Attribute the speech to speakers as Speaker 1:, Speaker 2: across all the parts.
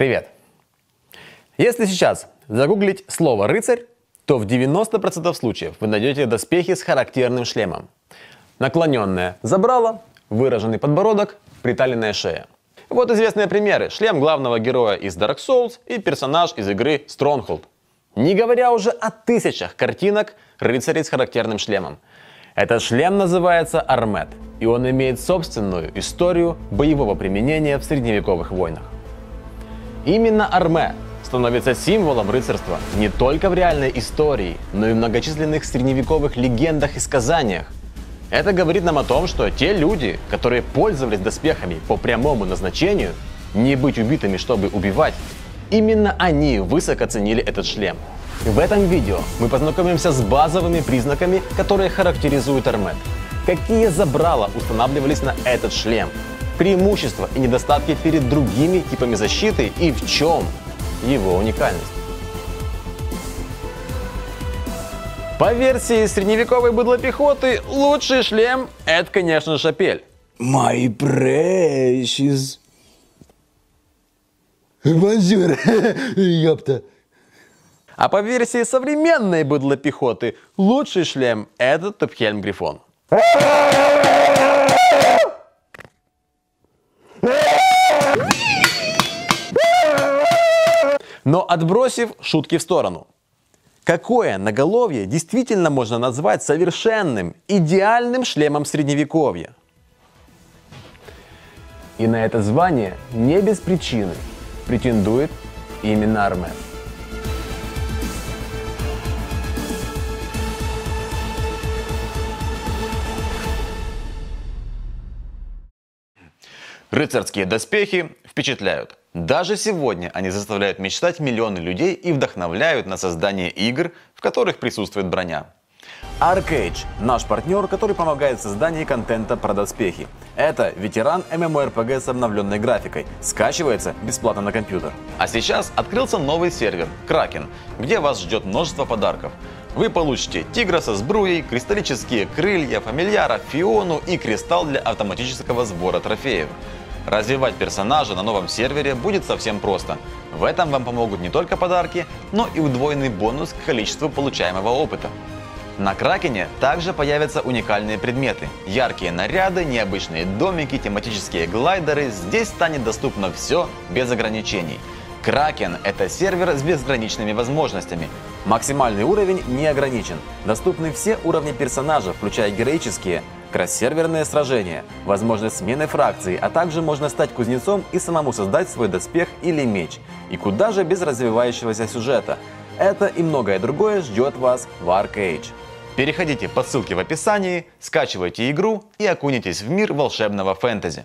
Speaker 1: Привет! Если сейчас загуглить слово «рыцарь», то в 90% случаев вы найдете доспехи с характерным шлемом. Наклоненное забрало, выраженный подбородок, приталенная шея. Вот известные примеры. Шлем главного героя из Dark Souls и персонаж из игры Stronghold. Не говоря уже о тысячах картинок рыцарей с характерным шлемом. Этот шлем называется Армет, и он имеет собственную историю боевого применения в средневековых войнах. Именно Арме становится символом рыцарства не только в реальной истории, но и в многочисленных средневековых легендах и сказаниях. Это говорит нам о том, что те люди, которые пользовались доспехами по прямому назначению, не быть убитыми, чтобы убивать, именно они высоко ценили этот шлем. В этом видео мы познакомимся с базовыми признаками, которые характеризуют Армет. Какие забрала устанавливались на этот шлем? преимущества и недостатки перед другими типами защиты и в чем его уникальность. По версии средневековой быдлопехоты, лучший шлем – это, конечно, шапель. My precious. Бонжур, ёпта. А по версии современной быдлопехоты, лучший шлем – это Топхельм Грифон. Но отбросив шутки в сторону, какое наголовье действительно можно назвать совершенным, идеальным шлемом средневековья? И на это звание не без причины претендует именно Армен. Рыцарские доспехи впечатляют. Даже сегодня они заставляют мечтать миллионы людей и вдохновляют на создание игр, в которых присутствует броня. Arcage – наш партнер, который помогает в создании контента про доспехи. Это ветеран MMORPG с обновленной графикой. Скачивается бесплатно на компьютер. А сейчас открылся новый сервер – Kraken, где вас ждет множество подарков. Вы получите тигра со сбруей, кристаллические крылья, фамильяра, фиону и кристалл для автоматического сбора трофеев. Развивать персонажа на новом сервере будет совсем просто. В этом вам помогут не только подарки, но и удвоенный бонус к количеству получаемого опыта. На Кракене также появятся уникальные предметы. Яркие наряды, необычные домики, тематические глайдеры. Здесь станет доступно все без ограничений. Кракен – это сервер с безграничными возможностями. Максимальный уровень не ограничен. Доступны все уровни персонажа, включая героические, Кросс-серверные сражения, возможность смены фракции, а также можно стать кузнецом и самому создать свой доспех или меч. И куда же без развивающегося сюжета? Это и многое другое ждет вас в Arc Age. Переходите по ссылке в описании, скачивайте игру и окунитесь в мир волшебного фэнтези.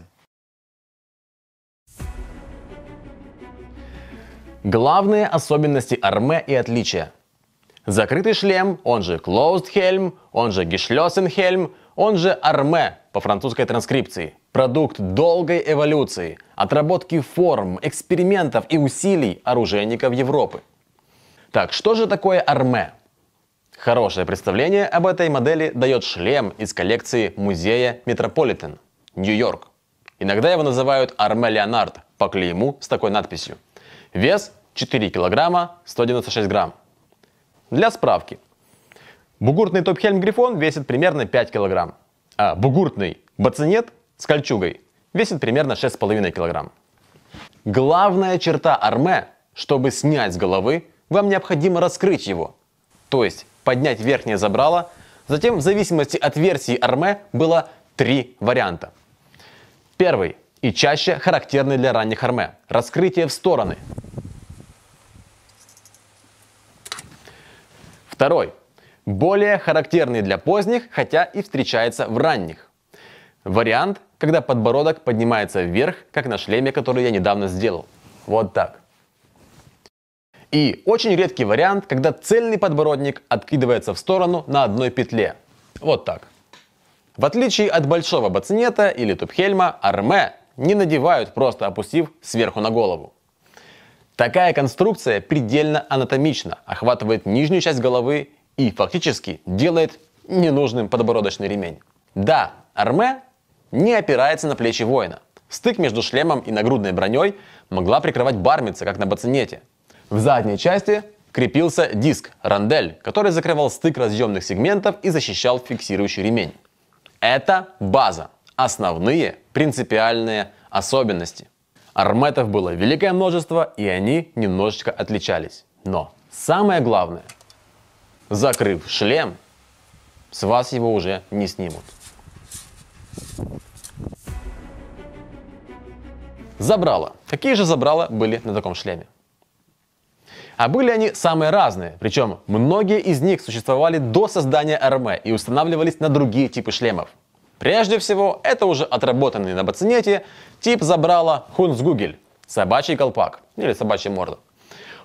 Speaker 1: Главные особенности арме и отличия. Закрытый шлем, он же Closed Helm, он же Geschlossen Helm – он же арме по французской транскрипции. Продукт долгой эволюции, отработки форм, экспериментов и усилий оружейников Европы. Так, что же такое арме? Хорошее представление об этой модели дает шлем из коллекции музея Метрополитен, Нью-Йорк. Иногда его называют Арме Леонард по клейму с такой надписью. Вес 4 килограмма 196 грамм. Для справки, Бугуртный топ-хельм Грифон весит примерно 5 кг, а бугуртный бацинет с кольчугой весит примерно 6,5 кг. Главная черта арме, чтобы снять с головы, вам необходимо раскрыть его, то есть поднять верхнее забрало, затем в зависимости от версии арме было три варианта. Первый и чаще характерный для ранних арме – раскрытие в стороны. Второй более характерный для поздних, хотя и встречается в ранних. Вариант, когда подбородок поднимается вверх, как на шлеме, который я недавно сделал. Вот так. И очень редкий вариант, когда цельный подбородник откидывается в сторону на одной петле. Вот так. В отличие от большого бацинета или тупхельма, арме не надевают, просто опустив сверху на голову. Такая конструкция предельно анатомична, охватывает нижнюю часть головы и фактически делает ненужным подбородочный ремень. Да, арме не опирается на плечи воина. Стык между шлемом и нагрудной броней могла прикрывать бармица, как на бацинете. В задней части крепился диск, рандель, который закрывал стык разъемных сегментов и защищал фиксирующий ремень. Это база, основные принципиальные особенности. Арметов было великое множество, и они немножечко отличались. Но самое главное, закрыв шлем, с вас его уже не снимут. Забрала. Какие же забрала были на таком шлеме? А были они самые разные, причем многие из них существовали до создания РМ и устанавливались на другие типы шлемов. Прежде всего, это уже отработанный на бацинете тип забрала Хунсгугель, собачий колпак или собачья морда.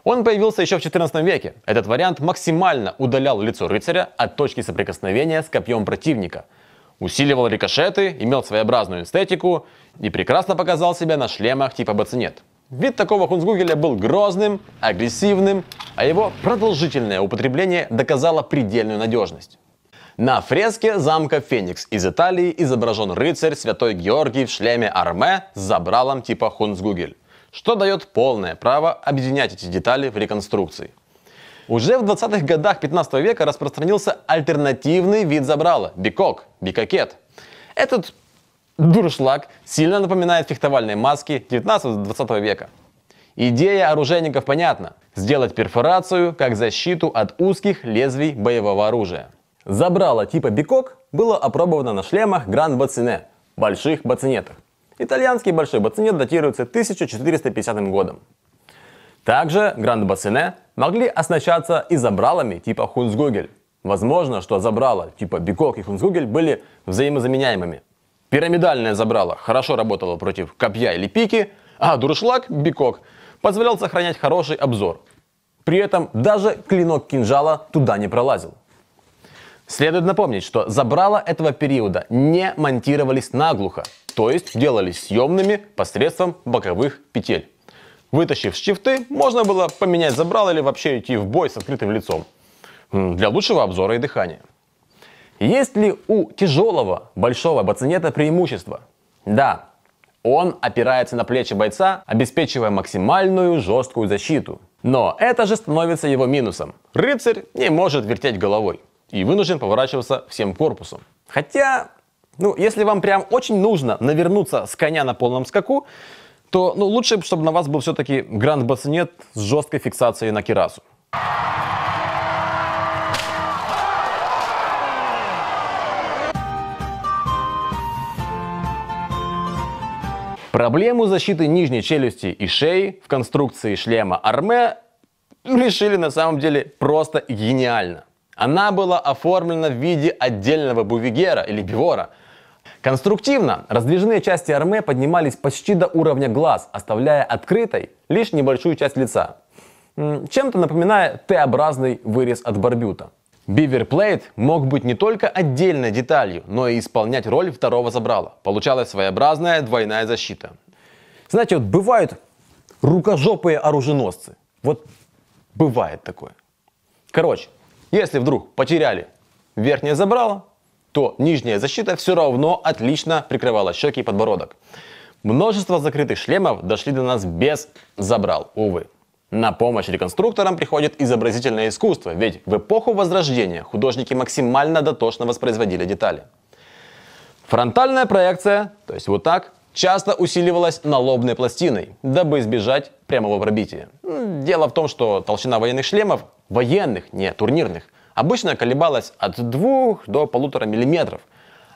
Speaker 1: Он появился еще в 14 веке. Этот вариант максимально удалял лицо рыцаря от точки соприкосновения с копьем противника. Усиливал рикошеты, имел своеобразную эстетику и прекрасно показал себя на шлемах типа бацинет. Вид такого хунсгугеля был грозным, агрессивным, а его продолжительное употребление доказало предельную надежность. На фреске замка Феникс из Италии изображен рыцарь Святой Георгий в шлеме арме с забралом типа хунсгугель что дает полное право объединять эти детали в реконструкции. Уже в 20-х годах 15 века распространился альтернативный вид забрала – бикок, бикокет. Этот дуршлаг сильно напоминает фехтовальные маски 19-20 века. Идея оружейников понятна – сделать перфорацию как защиту от узких лезвий боевого оружия. Забрало типа бикок было опробовано на шлемах гранд Бацене – больших бацинетах. Итальянский большой бацине датируется 1450 годом. Также гранд бассейны могли оснащаться и забралами типа Хунсгугель. Возможно, что забрала типа Бикок и Хунсгугель были взаимозаменяемыми. Пирамидальное забрало хорошо работало против копья или пики, а дуршлаг Бикок позволял сохранять хороший обзор. При этом даже клинок кинжала туда не пролазил. Следует напомнить, что забрала этого периода не монтировались наглухо, то есть делались съемными посредством боковых петель. Вытащив шифты, можно было поменять забрало или вообще идти в бой с открытым лицом. Для лучшего обзора и дыхания. Есть ли у тяжелого большого бацинета преимущество? Да, он опирается на плечи бойца, обеспечивая максимальную жесткую защиту. Но это же становится его минусом. Рыцарь не может вертеть головой и вынужден поворачиваться всем корпусом. Хотя, ну, если вам прям очень нужно навернуться с коня на полном скаку, то ну, лучше, чтобы на вас был все-таки гранд бассинет с жесткой фиксацией на кирасу. Проблему защиты нижней челюсти и шеи в конструкции шлема Арме решили на самом деле просто гениально. Она была оформлена в виде отдельного бувигера или бивора. Конструктивно раздвижные части арме поднимались почти до уровня глаз, оставляя открытой лишь небольшую часть лица. Чем-то напоминая Т-образный вырез от барбюта. Биверплейт мог быть не только отдельной деталью, но и исполнять роль второго забрала. Получалась своеобразная двойная защита. Знаете, вот бывают рукожопые оруженосцы. Вот бывает такое. Короче, если вдруг потеряли верхнее забрало, то нижняя защита все равно отлично прикрывала щеки и подбородок. Множество закрытых шлемов дошли до нас без забрал, увы. На помощь реконструкторам приходит изобразительное искусство, ведь в эпоху Возрождения художники максимально дотошно воспроизводили детали. Фронтальная проекция, то есть вот так, часто усиливалась налобной пластиной, дабы избежать прямого пробития. Дело в том, что толщина военных шлемов военных, не турнирных, обычно колебалась от 2 до полутора миллиметров.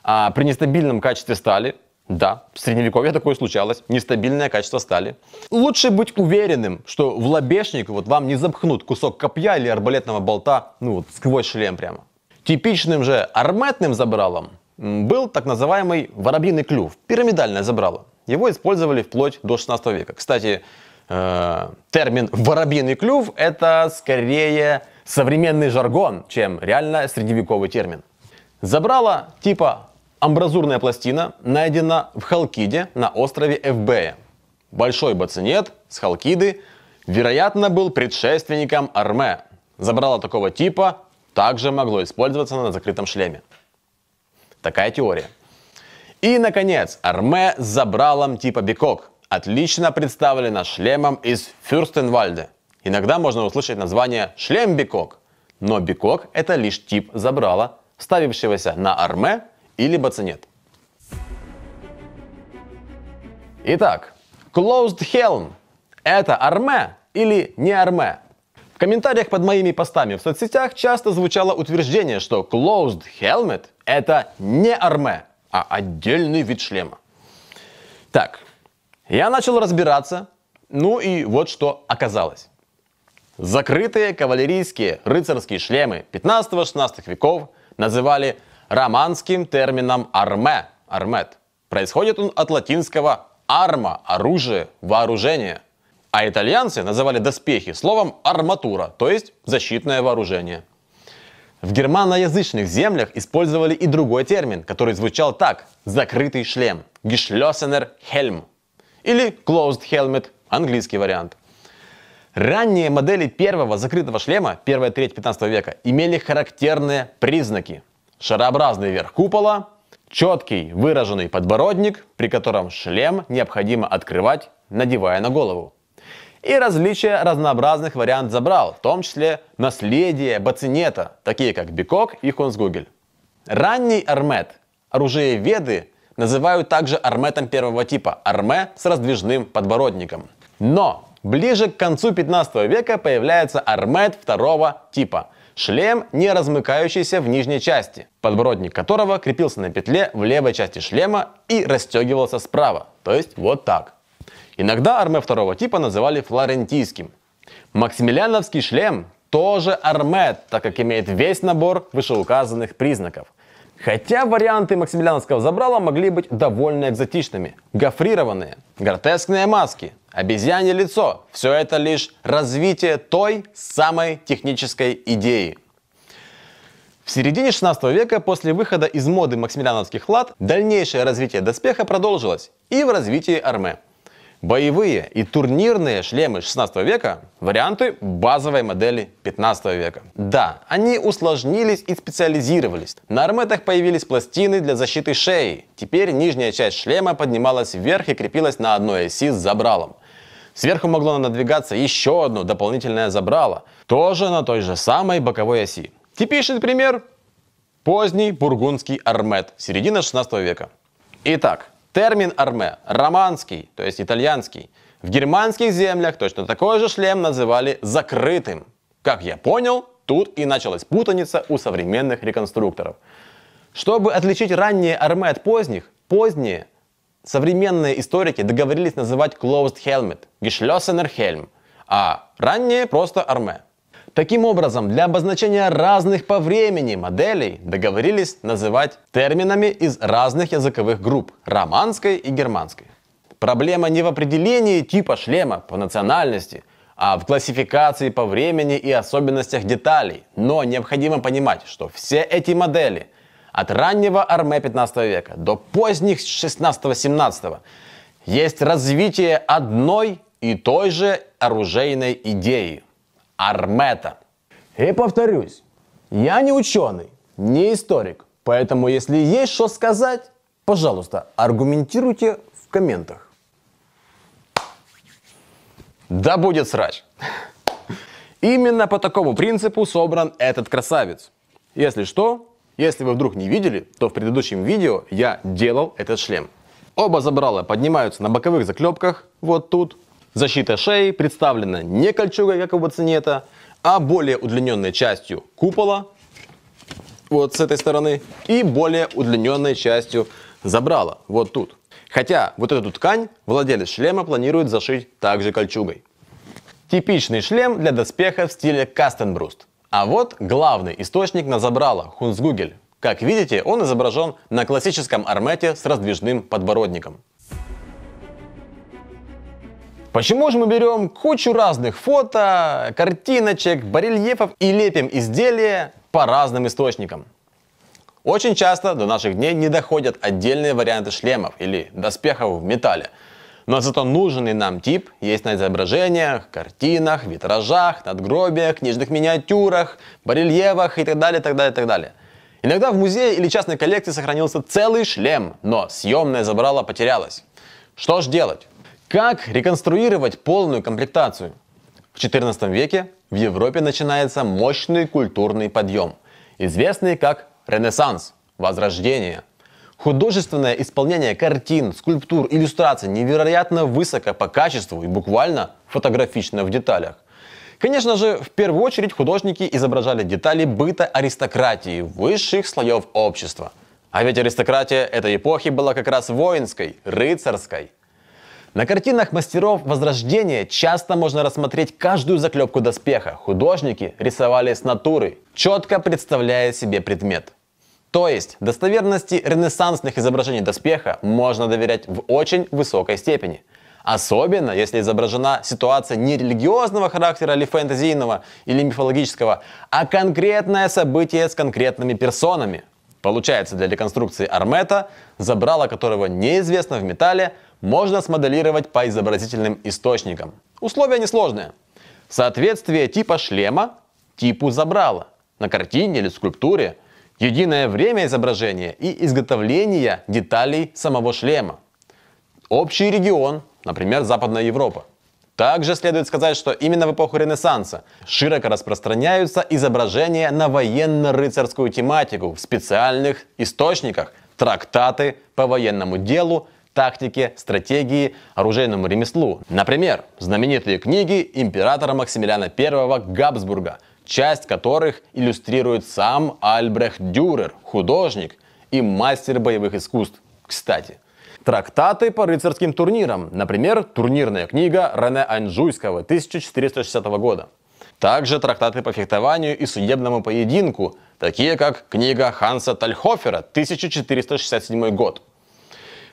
Speaker 1: А при нестабильном качестве стали, да, в средневековье такое случалось, нестабильное качество стали. Лучше быть уверенным, что в лобешник вот вам не запхнут кусок копья или арбалетного болта, ну вот сквозь шлем прямо. Типичным же арматным забралом был так называемый воробьиный клюв, пирамидальное забрало. Его использовали вплоть до 16 века. Кстати, Э, термин «воробьиный клюв» — это скорее современный жаргон, чем реально средневековый термин. Забрала типа амбразурная пластина найдена в Халкиде на острове Эвбея. Большой бацинет с Халкиды, вероятно, был предшественником Арме. Забрала такого типа также могло использоваться на закрытом шлеме. Такая теория. И, наконец, Арме с забралом типа Бикок отлично представлена шлемом из Фюрстенвальде. Иногда можно услышать название «шлем бикок», но бикок – это лишь тип забрала, ставившегося на арме или бацинет. Итак, closed helm – это арме или не арме? В комментариях под моими постами в соцсетях часто звучало утверждение, что closed helmet – это не арме, а отдельный вид шлема. Так, я начал разбираться, ну и вот что оказалось. Закрытые кавалерийские рыцарские шлемы 15-16 веков называли романским термином арме, армет. Происходит он от латинского арма, оружие, вооружение. А итальянцы называли доспехи словом арматура, то есть защитное вооружение. В германоязычных землях использовали и другой термин, который звучал так – закрытый шлем – гишлёсенер хельм – или closed helmet, английский вариант. Ранние модели первого закрытого шлема, первая треть 15 века, имели характерные признаки. Шарообразный верх купола, четкий выраженный подбородник, при котором шлем необходимо открывать, надевая на голову. И различия разнообразных вариантов забрал, в том числе наследие бацинета, такие как Бикок и Хонсгугель. Ранний армет, оружие веды, Называют также арметом первого типа – арме с раздвижным подбородником. Но ближе к концу 15 века появляется армет второго типа – шлем, не размыкающийся в нижней части, подбородник которого крепился на петле в левой части шлема и расстегивался справа, то есть вот так. Иногда арме второго типа называли флорентийским. Максимилиановский шлем тоже армет, так как имеет весь набор вышеуказанных признаков. Хотя варианты Максимилиановского забрала могли быть довольно экзотичными. Гофрированные, гротескные маски, обезьянье лицо – все это лишь развитие той самой технической идеи. В середине 16 века после выхода из моды максимилиановских лад дальнейшее развитие доспеха продолжилось и в развитии арме. Боевые и турнирные шлемы 16 века – варианты базовой модели 15 века. Да, они усложнились и специализировались. На арметах появились пластины для защиты шеи. Теперь нижняя часть шлема поднималась вверх и крепилась на одной оси с забралом. Сверху могло надвигаться еще одно дополнительное забрало, тоже на той же самой боковой оси. Типичный пример – поздний бургундский армет, середина 16 века. Итак, Термин арме – романский, то есть итальянский. В германских землях точно такой же шлем называли закрытым. Как я понял, тут и началась путаница у современных реконструкторов. Чтобы отличить ранние арме от поздних, поздние современные историки договорились называть closed helmet – geschlossener helm, а ранние просто арме. Таким образом, для обозначения разных по времени моделей договорились называть терминами из разных языковых групп – романской и германской. Проблема не в определении типа шлема по национальности, а в классификации по времени и особенностях деталей. Но необходимо понимать, что все эти модели от раннего арме 15 века до поздних 16-17 есть развитие одной и той же оружейной идеи. Армета. И повторюсь, я не ученый, не историк, поэтому если есть что сказать, пожалуйста, аргументируйте в комментах. Да будет срач. Именно по такому принципу собран этот красавец. Если что, если вы вдруг не видели, то в предыдущем видео я делал этот шлем. Оба забрала поднимаются на боковых заклепках, вот тут, Защита шеи представлена не кольчугой, как у бацинета, а более удлиненной частью купола, вот с этой стороны, и более удлиненной частью забрала, вот тут. Хотя вот эту ткань владелец шлема планирует зашить также кольчугой. Типичный шлем для доспеха в стиле кастенбруст. А вот главный источник на забрала Хунсгугель. Как видите, он изображен на классическом армете с раздвижным подбородником. Почему же мы берем кучу разных фото, картиночек, барельефов и лепим изделия по разным источникам? Очень часто до наших дней не доходят отдельные варианты шлемов или доспехов в металле. Но зато нужный нам тип есть на изображениях, картинах, витражах, надгробиях, книжных миниатюрах, барельефах и так далее, так далее, так далее. Иногда в музее или частной коллекции сохранился целый шлем, но съемное забрало потерялось. Что ж делать? Как реконструировать полную комплектацию? В XIV веке в Европе начинается мощный культурный подъем, известный как Ренессанс, Возрождение. Художественное исполнение картин, скульптур, иллюстраций невероятно высоко по качеству и буквально фотографично в деталях. Конечно же, в первую очередь художники изображали детали быта аристократии высших слоев общества. А ведь аристократия этой эпохи была как раз воинской, рыцарской – на картинах мастеров Возрождения часто можно рассмотреть каждую заклепку доспеха. Художники рисовали с натуры, четко представляя себе предмет. То есть достоверности ренессансных изображений доспеха можно доверять в очень высокой степени. Особенно, если изображена ситуация не религиозного характера или фэнтезийного или мифологического, а конкретное событие с конкретными персонами. Получается, для реконструкции Армета, забрала которого неизвестно в металле, можно смоделировать по изобразительным источникам. Условия несложные. Соответствие типа шлема типу забрала на картине или скульптуре, единое время изображения и изготовления деталей самого шлема. Общий регион, например, Западная Европа. Также следует сказать, что именно в эпоху Ренессанса широко распространяются изображения на военно-рыцарскую тематику в специальных источниках, трактаты по военному делу тактике, стратегии, оружейному ремеслу. Например, знаменитые книги императора Максимилиана I Габсбурга, часть которых иллюстрирует сам Альбрехт Дюрер, художник и мастер боевых искусств. Кстати, Трактаты по рыцарским турнирам, например, турнирная книга Рене Анжуйского 1460 года. Также трактаты по фехтованию и судебному поединку, такие как книга Ханса Тальхофера 1467 год.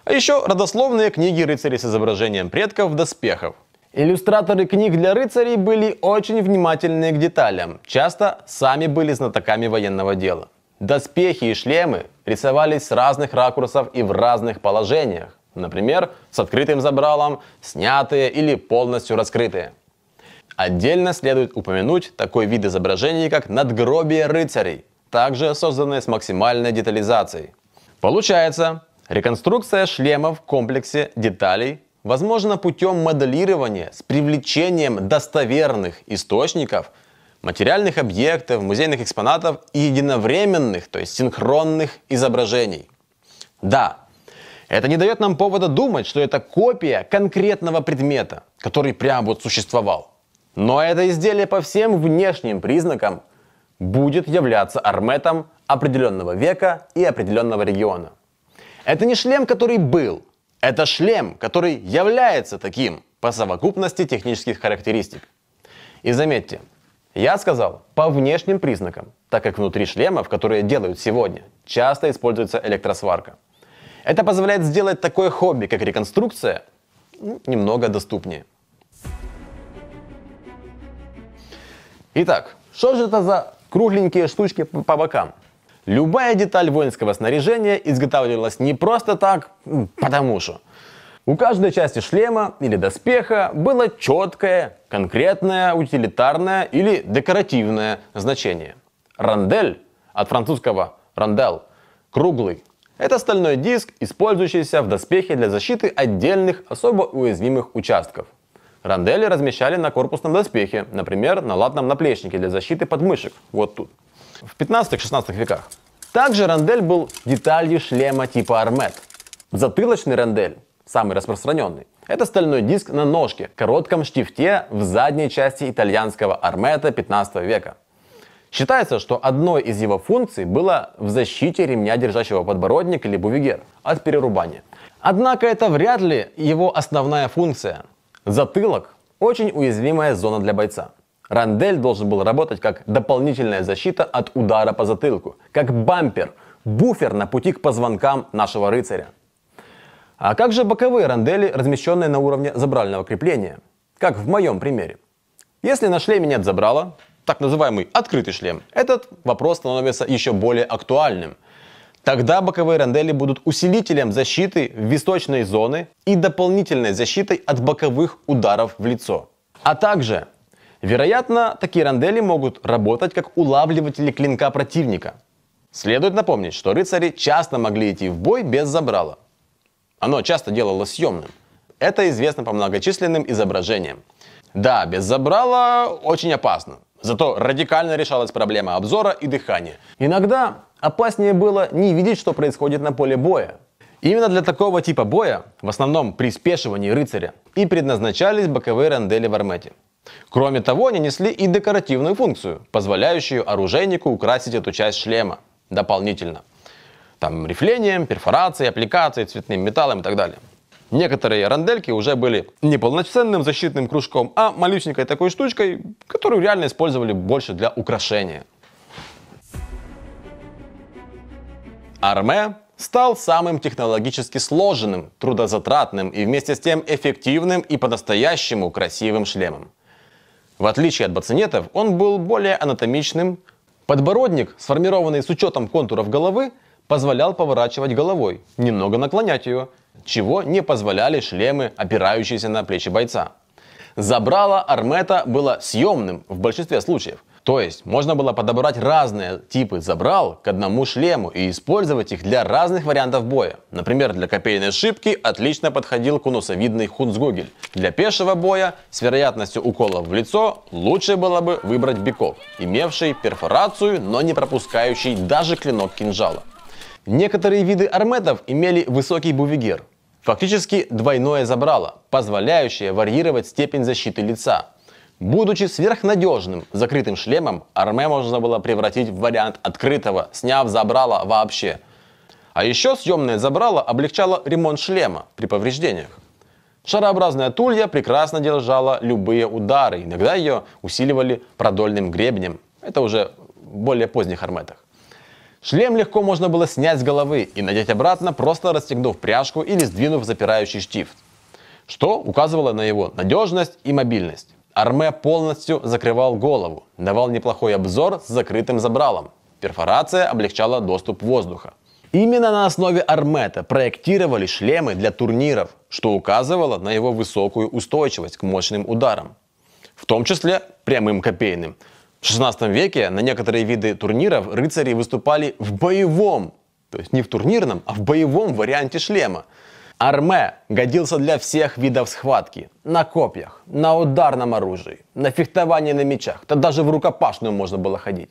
Speaker 1: А еще родословные книги рыцарей с изображением предков в доспехов. Иллюстраторы книг для рыцарей были очень внимательны к деталям, часто сами были знатоками военного дела. Доспехи и шлемы рисовались с разных ракурсов и в разных положениях, например, с открытым забралом, снятые или полностью раскрытые. Отдельно следует упомянуть такой вид изображений, как надгробие рыцарей, также созданные с максимальной детализацией. Получается, Реконструкция шлема в комплексе деталей возможна путем моделирования с привлечением достоверных источников, материальных объектов, музейных экспонатов и единовременных, то есть синхронных изображений. Да, это не дает нам повода думать, что это копия конкретного предмета, который прямо вот существовал. Но это изделие по всем внешним признакам будет являться арметом определенного века и определенного региона. Это не шлем, который был. Это шлем, который является таким по совокупности технических характеристик. И заметьте, я сказал по внешним признакам, так как внутри шлемов, которые делают сегодня, часто используется электросварка. Это позволяет сделать такое хобби, как реконструкция, ну, немного доступнее. Итак, что же это за кругленькие штучки по бокам? Любая деталь воинского снаряжения изготавливалась не просто так, потому что. У каждой части шлема или доспеха было четкое, конкретное, утилитарное или декоративное значение. Рандель, от французского рандел, круглый, это стальной диск, использующийся в доспехе для защиты отдельных особо уязвимых участков. Рандели размещали на корпусном доспехе, например, на латном наплечнике для защиты подмышек, вот тут в 15-16 веках. Также рандель был деталью шлема типа армет. Затылочный рандель, самый распространенный, это стальной диск на ножке, коротком штифте в задней части итальянского армета 15 века. Считается, что одной из его функций было в защите ремня, держащего подбородник или бувигер, от перерубания. Однако это вряд ли его основная функция. Затылок – очень уязвимая зона для бойца. Рандель должен был работать как дополнительная защита от удара по затылку, как бампер, буфер на пути к позвонкам нашего рыцаря. А как же боковые рандели, размещенные на уровне забрального крепления? Как в моем примере. Если на шлеме нет забрала, так называемый открытый шлем, этот вопрос становится еще более актуальным. Тогда боковые рандели будут усилителем защиты височной зоны и дополнительной защитой от боковых ударов в лицо. А также Вероятно, такие рандели могут работать как улавливатели клинка противника. Следует напомнить, что рыцари часто могли идти в бой без забрала. Оно часто делалось съемным. Это известно по многочисленным изображениям. Да, без забрала очень опасно. Зато радикально решалась проблема обзора и дыхания. Иногда опаснее было не видеть, что происходит на поле боя. Именно для такого типа боя, в основном при спешивании рыцаря, и предназначались боковые рандели в армете. Кроме того, они несли и декоративную функцию, позволяющую оружейнику украсить эту часть шлема дополнительно. Там рифлением, перфорацией, аппликацией, цветным металлом и так далее. Некоторые рандельки уже были не полноценным защитным кружком, а малюсенькой такой штучкой, которую реально использовали больше для украшения. Арме стал самым технологически сложенным, трудозатратным и вместе с тем эффективным и по-настоящему красивым шлемом. В отличие от бацинетов, он был более анатомичным. Подбородник, сформированный с учетом контуров головы, позволял поворачивать головой, немного наклонять ее, чего не позволяли шлемы, опирающиеся на плечи бойца. Забрало Армета было съемным в большинстве случаев – то есть можно было подобрать разные типы забрал к одному шлему и использовать их для разных вариантов боя. Например, для копейной шипки отлично подходил конусовидный хунцгугель. Для пешего боя с вероятностью укола в лицо лучше было бы выбрать биков, имевший перфорацию, но не пропускающий даже клинок кинжала. Некоторые виды арметов имели высокий бувигер, фактически двойное забрало, позволяющее варьировать степень защиты лица, Будучи сверхнадежным закрытым шлемом, Арме можно было превратить в вариант открытого, сняв забрало вообще. А еще съемное забрало облегчало ремонт шлема при повреждениях. Шарообразная тулья прекрасно держала любые удары, иногда ее усиливали продольным гребнем. Это уже в более поздних арметах. Шлем легко можно было снять с головы и надеть обратно, просто расстегнув пряжку или сдвинув запирающий штифт, что указывало на его надежность и мобильность. Арме полностью закрывал голову, давал неплохой обзор с закрытым забралом. Перфорация облегчала доступ воздуха. Именно на основе Армета проектировали шлемы для турниров, что указывало на его высокую устойчивость к мощным ударам, в том числе прямым копейным. В 16 веке на некоторые виды турниров рыцари выступали в боевом, то есть не в турнирном, а в боевом варианте шлема. Арме годился для всех видов схватки. На копьях, на ударном оружии, на фехтовании на мечах. Да даже в рукопашную можно было ходить.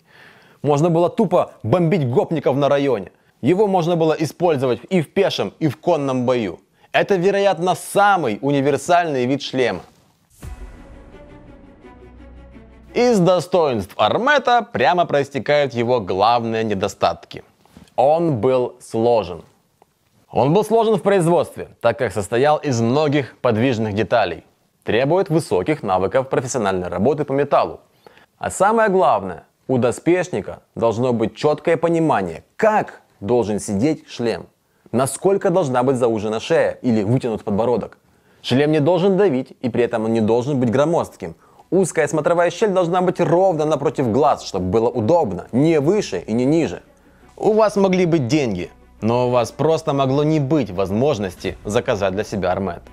Speaker 1: Можно было тупо бомбить гопников на районе. Его можно было использовать и в пешем, и в конном бою. Это, вероятно, самый универсальный вид шлема. Из достоинств Армета прямо проистекают его главные недостатки. Он был сложен. Он был сложен в производстве, так как состоял из многих подвижных деталей. Требует высоких навыков профессиональной работы по металлу. А самое главное, у доспешника должно быть четкое понимание, как должен сидеть шлем, насколько должна быть заужена шея или вытянут подбородок. Шлем не должен давить и при этом он не должен быть громоздким. Узкая смотровая щель должна быть ровно напротив глаз, чтобы было удобно, не выше и не ниже. У вас могли быть деньги, но у вас просто могло не быть возможности заказать для себя армет.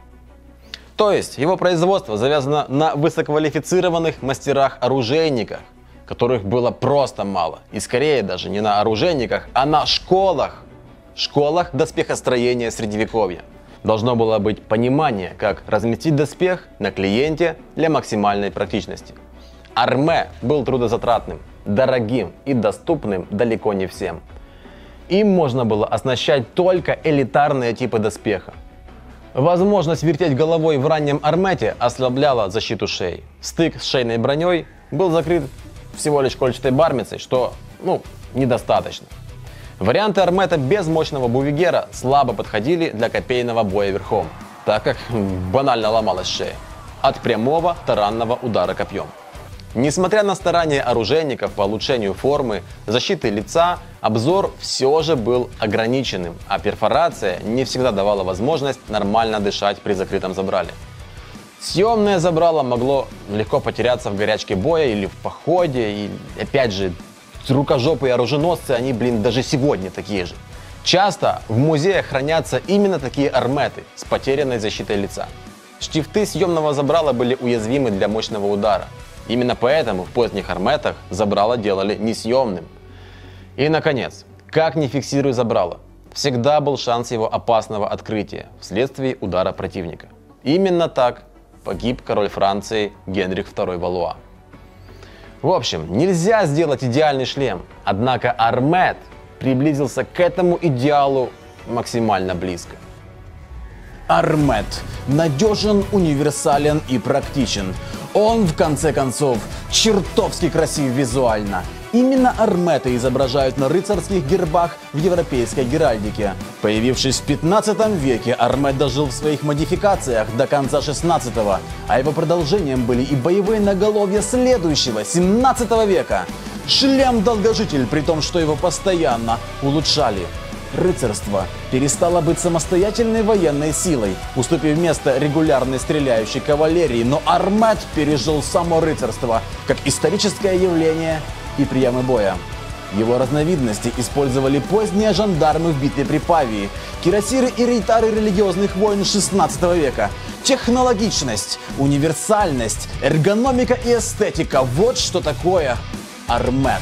Speaker 1: То есть его производство завязано на высококвалифицированных мастерах-оружейниках, которых было просто мало. И скорее даже не на оружейниках, а на школах. Школах доспехостроения Средневековья. Должно было быть понимание, как разместить доспех на клиенте для максимальной практичности. Арме был трудозатратным, дорогим и доступным далеко не всем. Им можно было оснащать только элитарные типы доспеха. Возможность вертеть головой в раннем армете ослабляла защиту шеи. Стык с шейной броней был закрыт всего лишь кольчатой бармицей, что, ну, недостаточно. Варианты армета без мощного бувигера слабо подходили для копейного боя верхом, так как банально ломалась шея от прямого таранного удара копьем. Несмотря на старания оружейников по улучшению формы, защиты лица, обзор все же был ограниченным, а перфорация не всегда давала возможность нормально дышать при закрытом забрале. Съемное забрало могло легко потеряться в горячке боя или в походе, и опять же, рукожопы и оруженосцы, они, блин, даже сегодня такие же. Часто в музеях хранятся именно такие арметы с потерянной защитой лица. Штифты съемного забрала были уязвимы для мощного удара, Именно поэтому в поздних арметах забрало делали несъемным. И, наконец, как не фиксируя забрало, всегда был шанс его опасного открытия вследствие удара противника. Именно так погиб король Франции Генрих II Валуа. В общем, нельзя сделать идеальный шлем, однако Армет приблизился к этому идеалу максимально близко. Армет. Надежен, универсален и практичен. Он, в конце концов, чертовски красив визуально. Именно арметы изображают на рыцарских гербах в европейской геральдике. Появившись в 15 веке, армет дожил в своих модификациях до конца 16-го, а его продолжением были и боевые наголовья следующего, 17 века. Шлем-долгожитель, при том, что его постоянно улучшали рыцарство перестало быть самостоятельной военной силой, уступив место регулярной стреляющей кавалерии, но Армат пережил само рыцарство как историческое явление и приемы боя. Его разновидности использовали поздние жандармы в битве при Павии, кирасиры и рейтары религиозных войн XVI века. Технологичность, универсальность, эргономика и эстетика – вот что такое армет.